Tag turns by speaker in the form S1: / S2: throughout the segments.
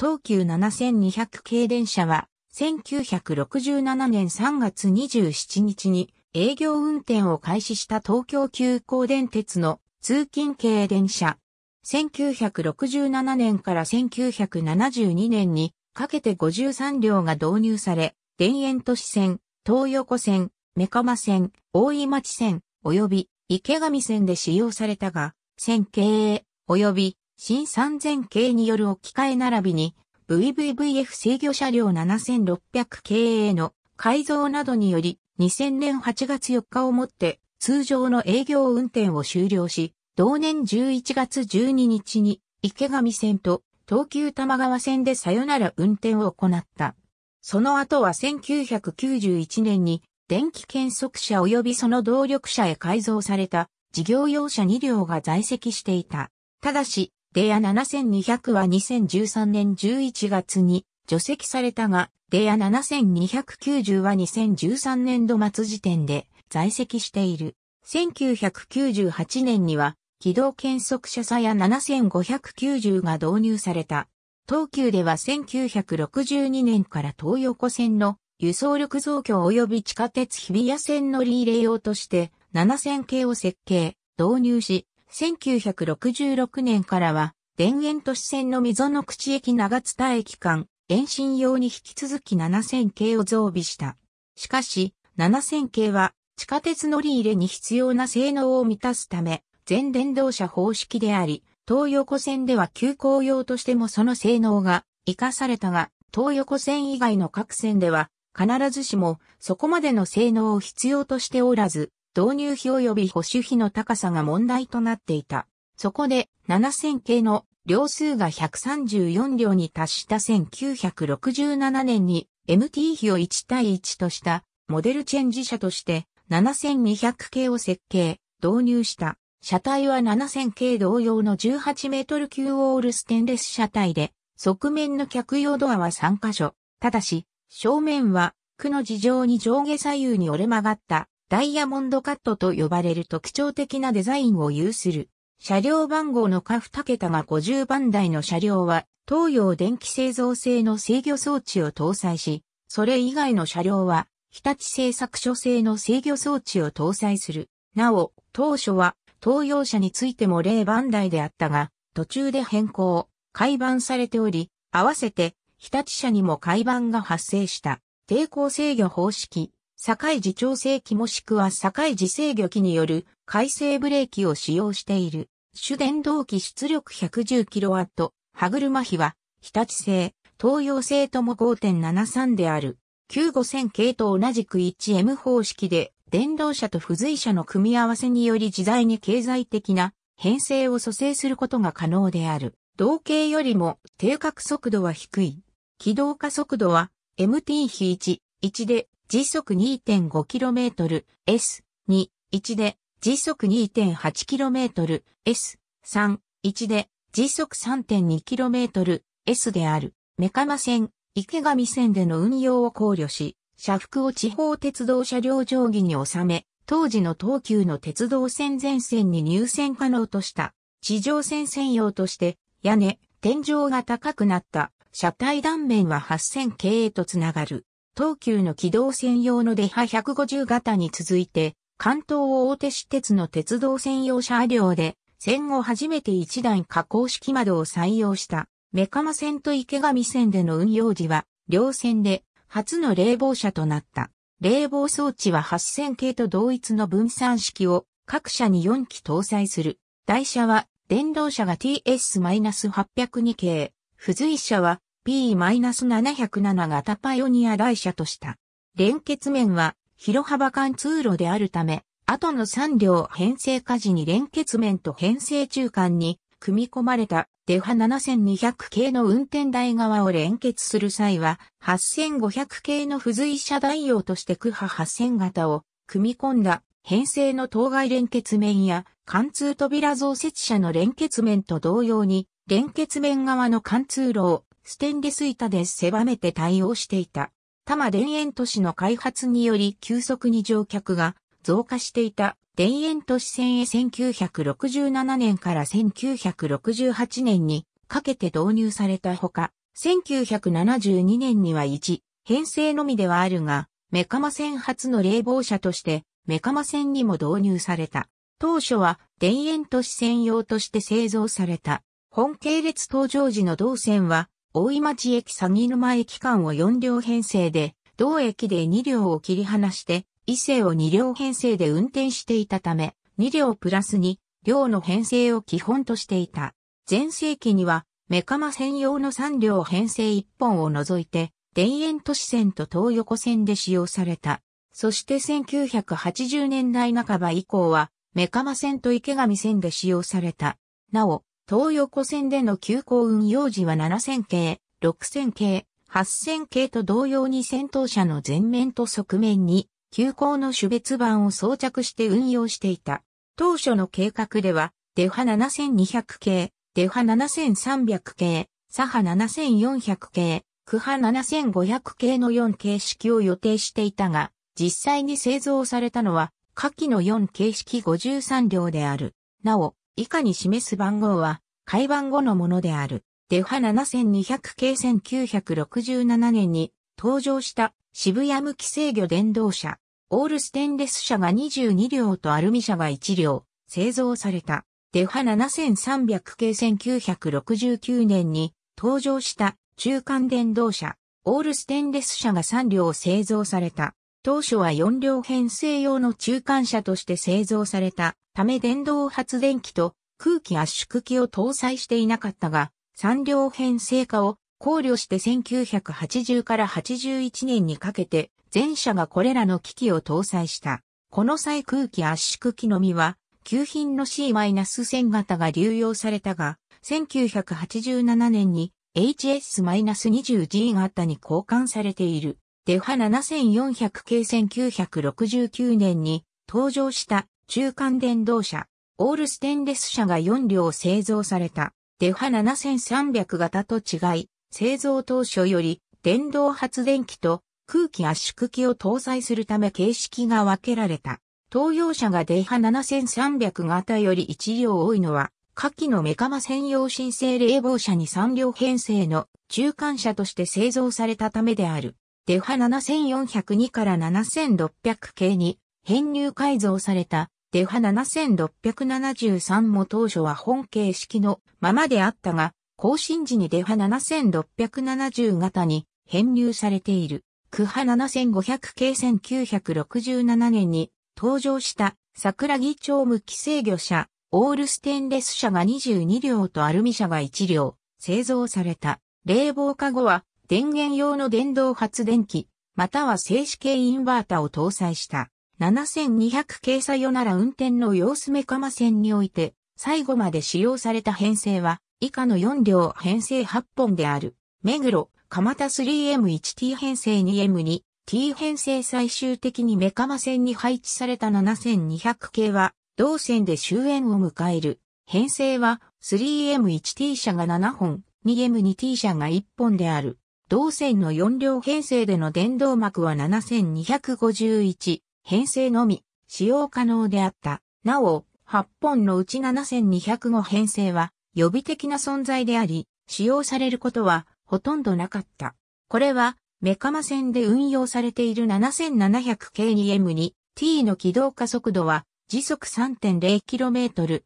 S1: 東急7200系電車は、1967年3月27日に営業運転を開始した東京急行電鉄の通勤系電車。1967年から1972年にかけて53両が導入され、田園都市線、東横線、目釜線、大井町線、及び池上線で使用されたが、線経営、及び新3000系による置き換え並びに VVVF 制御車両7600系への改造などにより2000年8月4日をもって通常の営業運転を終了し、同年11月12日に池上線と東急玉川線でさよなら運転を行った。その後は1991年に電気検測車及びその動力車へ改造された事業用車2両が在籍していた。ただし、デア7200は2013年11月に除籍されたが、デア7290は2013年度末時点で在籍している。1998年には、軌道検測車さや7590が導入された。東急では1962年から東横線の輸送力増強及び地下鉄日比谷線のリーレ用として7000系を設計、導入し、1966年からは、田園都市線の溝の口駅長津田駅間、延伸用に引き続き7000系を増備した。しかし、7000系は、地下鉄乗り入れに必要な性能を満たすため、全電動車方式であり、東横線では急行用としてもその性能が活かされたが、東横線以外の各線では必ずしもそこまでの性能を必要としておらず、導入費及び保守費の高さが問題となっていた。そこで7000系の両数が134両に達した1967年に MT 比を1対1としたモデルチェンジ車として7200系を設計、導入した。車体は7000系同様の18メートル級オールステンレス車体で、側面の客用ドアは3箇所。ただし、正面は、区の事情に上下左右に折れ曲がったダイヤモンドカットと呼ばれる特徴的なデザインを有する。車両番号の下2桁が50番台の車両は、東洋電気製造製の制御装置を搭載し、それ以外の車両は、日立製作所製の制御装置を搭載する。なお、当初は、東洋車についても0番台であったが、途中で変更、改版されており、合わせて、日立車にも改版が発生した。抵抗制御方式、堺自調整器もしくは堺自制御器による回生ブレーキを使用している。主電動機出力 110kW、歯車比は、日立製、東洋製とも5.73である。95000系と同じく 1M 方式で、電動車と付随車の組み合わせにより自在に経済的な編成を蘇生することが可能である。同型よりも定格速度は低い。起動化速度は MT 比1、1で時速 2.5km、S、2、1で、時速 2.8km、S、3、1で、時速 3.2km、S である、メカマ線、池上線での運用を考慮し、車服を地方鉄道車両定規に収め、当時の東急の鉄道線全線に入線可能とした、地上線専用として、屋根、天井が高くなった、車体断面は8000系へとつながる。東急の機動専用のデハ150型に続いて、関東大手私鉄の鉄道専用車両で、戦後初めて一段加工式窓を採用した、メカマ線と池上線での運用時は、両線で初の冷房車となった。冷房装置は8000系と同一の分散式を各社に4機搭載する。台車は電動車が TS-802 系、付随車は P-707 型パイオニア台車とした。連結面は広幅貫通路であるため、後の3両編成下事に連結面と編成中間に組み込まれたデハ7200系の運転台側を連結する際は8500系の付随車代用として区波8000型を組み込んだ編成の当該連結面や貫通扉増設車の連結面と同様に連結面側の貫通路をステンレス板で狭めて対応していた。多摩田園都市の開発により急速に乗客が増加していた田園都市線へ1967年から1968年にかけて導入されたほか、1972年には1、編成のみではあるが、メカマ線初の冷房車としてメカマ線にも導入された。当初は田園都市専用として製造された。本系列登場時の動線は大井町駅鷺沼駅間を4両編成で、同駅で2両を切り離して、伊勢を2両編成で運転していたため、2両プラスに両の編成を基本としていた。前世紀には、メカマ専用の3両編成1本を除いて、田園都市線と東横線で使用された。そして1980年代半ば以降は、メカマ線と池上線で使用された。なお、東横線での急行運用時は7000系、6000系、8000系と同様に先頭車の前面と側面に、急行の種別板を装着して運用していた。当初の計画では、デハ7200系、デハ7300系、サハ7400系、クハ7500系の4形式を予定していたが、実際に製造されたのは、下記の4形式53両である。なお、以下に示す番号は、改番後のものである。デファ7200系1967年に登場した渋谷向き制御電動車。オールステンレス車が22両とアルミ車が1両製造された。デファ7300系1969年に登場した中間電動車。オールステンレス車が3両製造された。当初は4両編成用の中間車として製造されたため電動発電機と空気圧縮機を搭載していなかったが、3両編成化を考慮して1980から81年にかけて全車がこれらの機器を搭載した。この際空気圧縮機のみは、旧品の C-1000 型が流用されたが、1987年に HS-20G 型に交換されている。デハ7400系1969年に登場した中間電動車、オールステンレス車が4両製造された。デハ7300型と違い、製造当初より電動発電機と空気圧縮機を搭載するため形式が分けられた。東洋車がデハ7300型より1両多いのは、下記のメカマ専用新生冷房車に3両編成の中間車として製造されたためである。デファ7402から7600系に編入改造されたデファ7673も当初は本形式のままであったが、更新時にデファ7670型に編入されている。クハ7500系1967年に登場した桜木町無機制御車、オールステンレス車が22両とアルミ車が1両製造された。冷房化後は電源用の電動発電機、または静止系インバータを搭載した7200系サヨなら運転の様子メカマ線において最後まで使用された編成は以下の4両編成8本である。目黒、蒲田 3M1T 編成 2M2、T 編成最終的にメカマ線に配置された7200系は、同線で終焉を迎える。編成は 3M1T 車が7本、2M2T 車が1本である。同線の4両編成での電動幕は7251編成のみ使用可能であった。なお、8本のうち7205編成は予備的な存在であり、使用されることはほとんどなかった。これは、メカマ線で運用されている 7700K2M に T の軌道加速度は時速 3.0km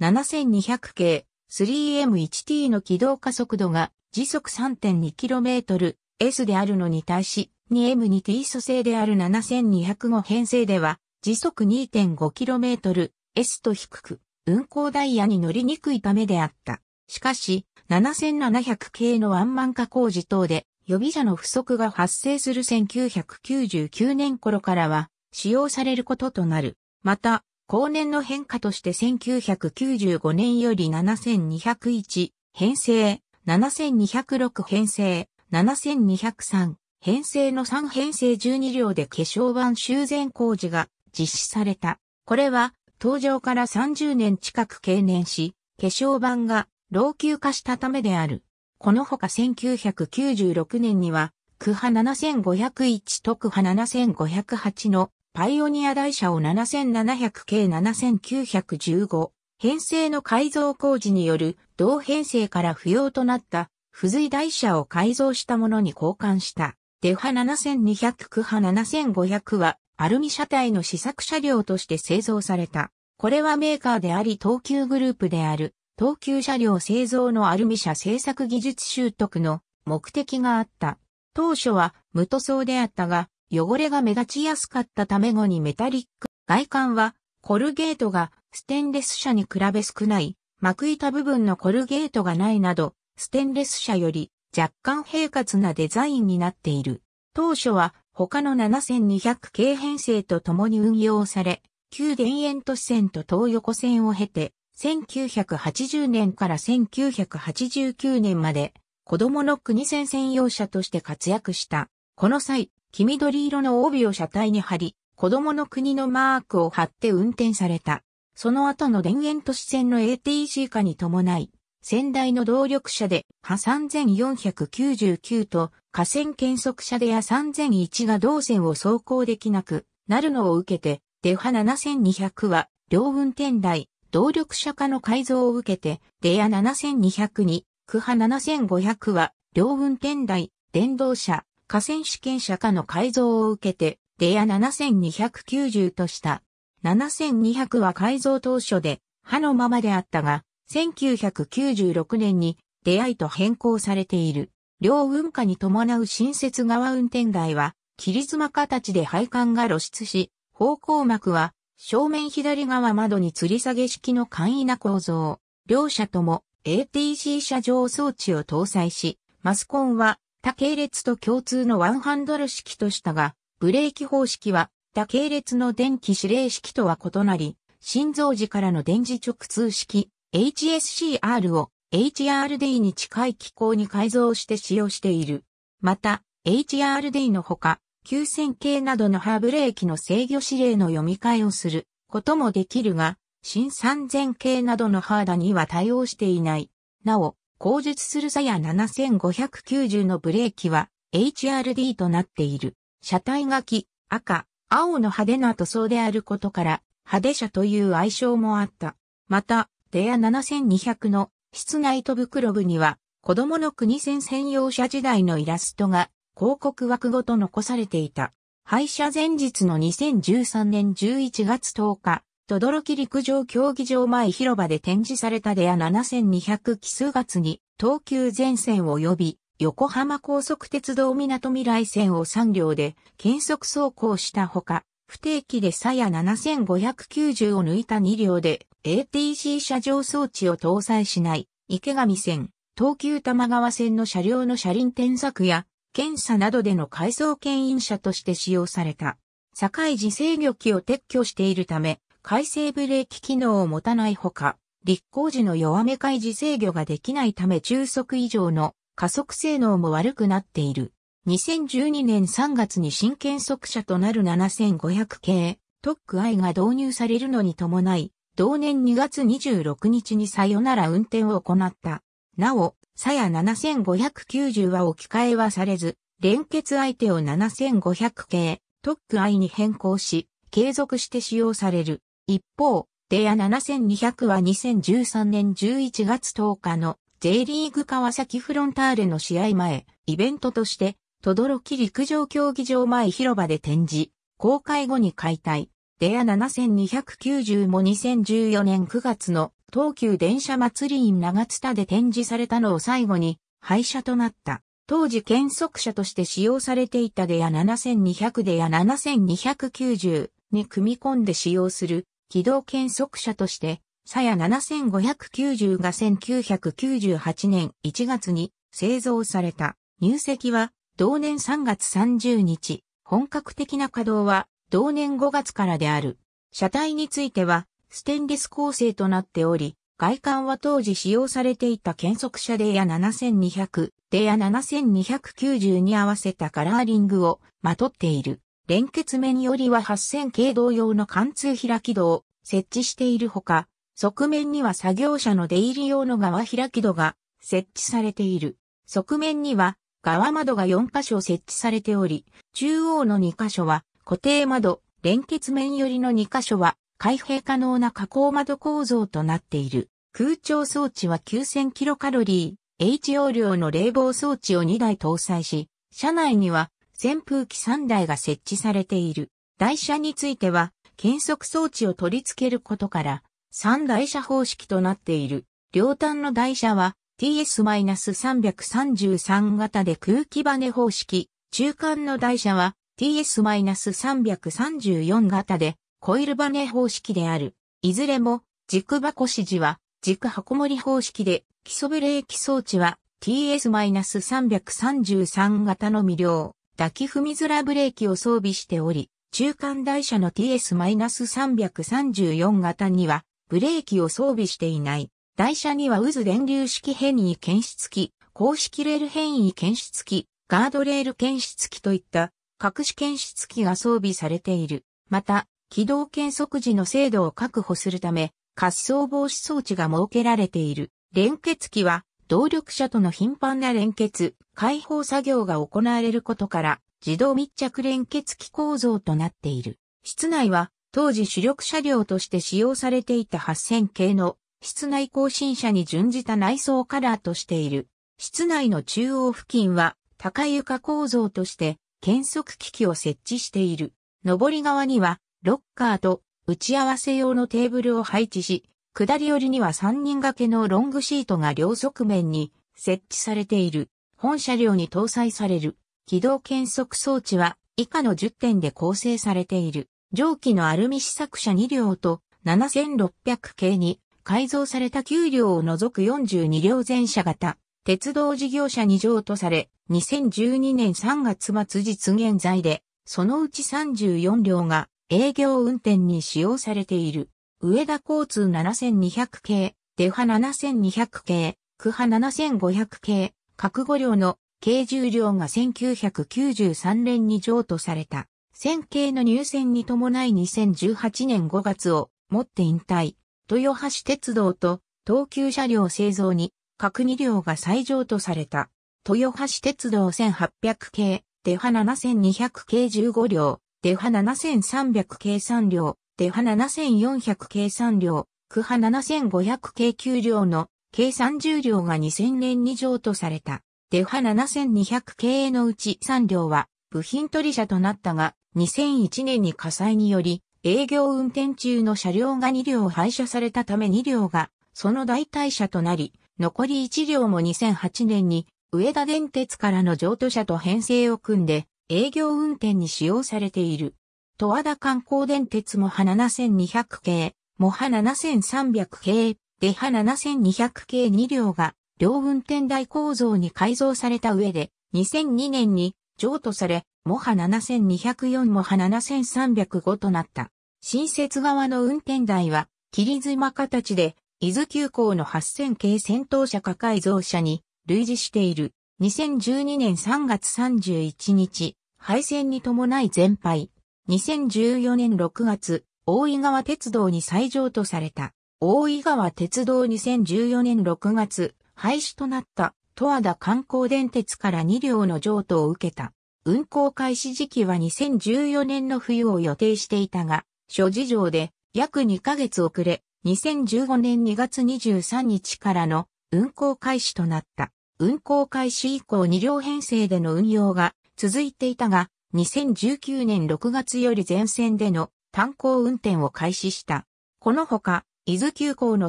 S1: S7200K 3M1T の軌道加速度が時速 3.2km/s であるのに対し、2M2T 素性である7205編成では、時速 2.5km/s と低く、運行ダイヤに乗りにくいためであった。しかし、7700系のワンマン化工事等で、予備車の不足が発生する1999年頃からは、使用されることとなる。また、後年の変化として1995年より7201編成、7206編成、7203編成の3編成12両で化粧板修繕工事が実施された。これは、登場から30年近く経年し、化粧板が老朽化したためである。このほか1996年には、区派7501特派7508のパイオニア台車を 7700K7915 編成の改造工事による同編成から不要となった付随台車を改造したものに交換した。デファ7200クハ7500はアルミ車体の試作車両として製造された。これはメーカーであり東急グループである東急車両製造のアルミ車製作技術習得の目的があった。当初は無塗装であったが汚れが目立ちやすかったため後にメタリック。外観はコルゲートがステンレス車に比べ少ない、膜板部分のコルゲートがないなど、ステンレス車より若干平滑なデザインになっている。当初は他の7200系編成と共に運用され、旧田園都市線と東横線を経て、1980年から1989年まで、子供の国線専用車として活躍した。この際、黄緑色の帯を車体に貼り、子供の国のマークを貼って運転された。その後の田園都市線の ATC 化に伴い、先代の動力車で、ハ3499と、河川検測車でや3001が動線を走行できなくなるのを受けて、デハ7200は、両運転台、動力車化の改造を受けて、デヤ7200に、クハ7500は、両運転台、電動車、河川試験者化の改造を受けて、デア7290とした。7200は改造当初で、歯のままであったが、1996年に出会いと変更されている。両運化に伴う新設側運転台は、切妻形で配管が露出し、方向膜は正面左側窓に吊り下げ式の簡易な構造。両車とも ATC 車上装置を搭載し、マスコンは他系列と共通のワンハンドル式としたが、ブレーキ方式は他系列の電気指令式とは異なり、心臓時からの電磁直通式 HSCR を HRD に近い機構に改造して使用している。また、HRD のほか、9000系などのハーブレーキの制御指令の読み替えをすることもできるが、新3000系などのハーダには対応していない。なお、後述するサヤ7590のブレーキは HRD となっている。車体がき、赤、青の派手な塗装であることから派手車という愛称もあった。また、デア7200の室内と袋部には子供の国線専用車時代のイラストが広告枠ごと残されていた。廃車前日の2013年11月10日、どろき陸上競技場前広場で展示されたデア7200奇数月に東急全線及び横浜高速鉄道港未来線を3両で検測走行したほか、不定期でさや7590を抜いた2両で ATC 車上装置を搭載しない池上線、東急玉川線の車両の車輪転作や検査などでの改装牽引車として使用された。堺寺制御機を撤去しているため、回生ブレーキ機能を持たないほか、立行時の弱め開示制御ができないため中速以上の加速性能も悪くなっている。2012年3月に新検測車となる7500系、特区 i が導入されるのに伴い、同年2月26日にさよなら運転を行った。なお、さや7590は置き換えはされず、連結相手を7500系、特区 i に変更し、継続して使用される。一方、デア7200は2013年11月10日の J リーグ川崎フロンターレの試合前、イベントとして、どろき陸上競技場前広場で展示、公開後に解体。デア7290も2014年9月の東急電車祭り院長津田で展示されたのを最後に廃車となった。当時検測車として使用されていたデア7200デア7290に組み込んで使用する軌道検測者として、サヤ7590が1998年1月に製造された。入籍は同年3月30日。本格的な稼働は同年5月からである。車体についてはステンレス構成となっており、外観は当時使用されていた検測車でや7200、でや7290に合わせたカラーリングをまとっている。連結目によりは8000系同様の貫通開き戸を設置しているほか、側面には作業者の出入り用の側開き戸が設置されている。側面には側窓が4箇所設置されており、中央の2箇所は固定窓、連結面よりの2箇所は開閉可能な加工窓構造となっている。空調装置は 9000kcal、H 容量の冷房装置を2台搭載し、車内には扇風機3台が設置されている。台車については、検測装置を取り付けることから、3台車方式となっている。両端の台車は TS-333 型で空気バネ方式、中間の台車は TS-334 型でコイルバネ方式である。いずれも軸箱指示は軸箱盛り方式で基礎ブレーキ装置は TS-333 型の魅了。抱き踏みづらブレーキを装備しており、中間台車の TS-334 型にはブレーキを装備していない。台車には渦電流式変異検出器、公式レール変異検出器、ガードレール検出器といった各種検出器が装備されている。また、軌道検測時の精度を確保するため、滑走防止装置が設けられている。連結器は動力車との頻繁な連結、解放作業が行われることから、自動密着連結機構造となっている。室内は、当時主力車両として使用されていた8000系の室内更新車に準じた内装カラーとしている。室内の中央付近は高床構造として検測機器を設置している。上り側にはロッカーと打ち合わせ用のテーブルを配置し、下り寄りには3人掛けのロングシートが両側面に設置されている。本車両に搭載される軌道検測装置は以下の10点で構成されている。上記のアルミ試作車2両と7600系に改造された9両を除く42両全車型、鉄道事業者2乗とされ、2012年3月末実現在で、そのうち34両が営業運転に使用されている。上田交通7200系、出羽7200系、区波7500系、各5両の軽重量が1993年に譲渡された。線形の入選に伴い2018年5月をもって引退。豊橋鉄道と東急車両製造に各2両が再譲渡された。豊橋鉄道1800系、出羽7200系15両、出羽7300系3両、手派7400計3両、区派7500計9両の計30両が2000年に譲渡された。手派7200系のうち3両は部品取り車となったが、2001年に火災により営業運転中の車両が2両廃車されたため2両がその代替車となり、残り1両も2008年に上田電鉄からの譲渡車と編成を組んで営業運転に使用されている。十和田観光電鉄もは7200系、もは7300系、では7200系2両が、両運転台構造に改造された上で、2002年に譲渡され、モハ7204モハ7305となった。新設側の運転台は、切妻形で、伊豆急行の8000系戦闘車化改造車に類似している。2012年3月31日、廃線に伴い全廃。2014年6月、大井川鉄道に再譲渡された。大井川鉄道2014年6月、廃止となった十和田観光電鉄から2両の譲渡を受けた。運行開始時期は2014年の冬を予定していたが、諸事情で約2ヶ月遅れ、2015年2月23日からの運行開始となった。運行開始以降2両編成での運用が続いていたが、2019年6月より全線での炭鉱運転を開始した。このほか、伊豆急行の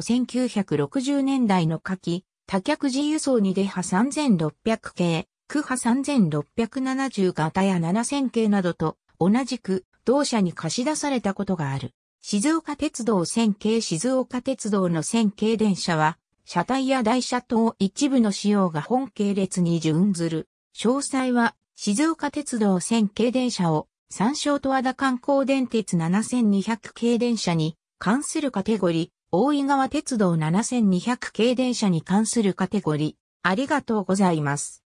S1: 1960年代の夏季、多脚自輸送に出波3600系、区波3670型や7000系などと同じく同社に貸し出されたことがある。静岡鉄道線系静岡鉄道の線系電車は、車体や台車等一部の仕様が本系列に準ずる。詳細は静岡鉄道線軽電車を参照と和田観光電鉄7200軽電車に関するカテゴリー、大井川鉄道7200軽電車に関するカテゴリー、ありがとうございます。